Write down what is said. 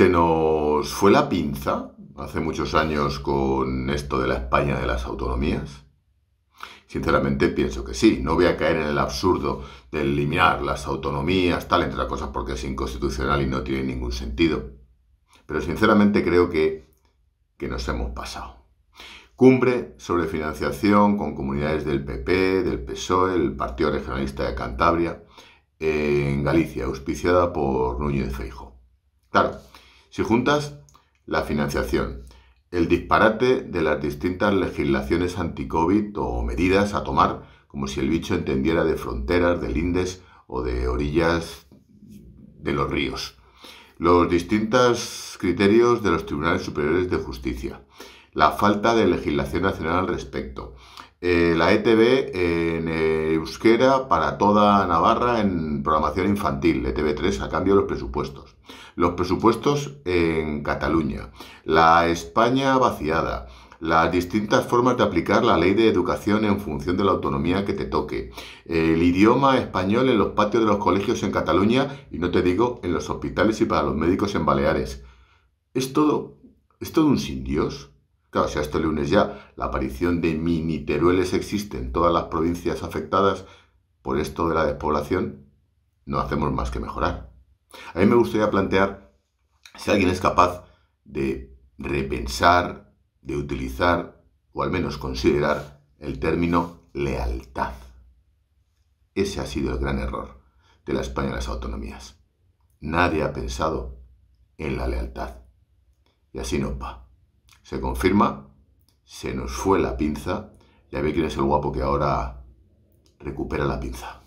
Se nos fue la pinza hace muchos años con esto de la España de las autonomías. Sinceramente pienso que sí, no voy a caer en el absurdo de eliminar las autonomías, tal, entre otras cosas, porque es inconstitucional y no tiene ningún sentido. Pero sinceramente creo que, que nos hemos pasado. Cumbre sobre financiación con comunidades del PP, del PSOE, el Partido Regionalista de Cantabria, en Galicia, auspiciada por Núñez Feijo. Claro, si juntas la financiación, el disparate de las distintas legislaciones anti-COVID o medidas a tomar, como si el bicho entendiera de fronteras, de lindes o de orillas de los ríos. Los distintos criterios de los tribunales superiores de justicia. La falta de legislación nacional al respecto. Eh, la ETB en euskera para toda Navarra en programación infantil, etb 3 a cambio de los presupuestos. Los presupuestos en Cataluña, la España vaciada, las distintas formas de aplicar la ley de educación en función de la autonomía que te toque, el idioma español en los patios de los colegios en Cataluña y no te digo en los hospitales y para los médicos en Baleares. Es todo, es todo un sin Dios. Claro, si este lunes ya la aparición de mini terueles existe en todas las provincias afectadas por esto de la despoblación, no hacemos más que mejorar. A mí me gustaría plantear si alguien es capaz de repensar, de utilizar o al menos considerar el término lealtad. Ese ha sido el gran error de la España de las autonomías. Nadie ha pensado en la lealtad. Y así no va. Se confirma, se nos fue la pinza ya ve que quién es el guapo que ahora recupera la pinza.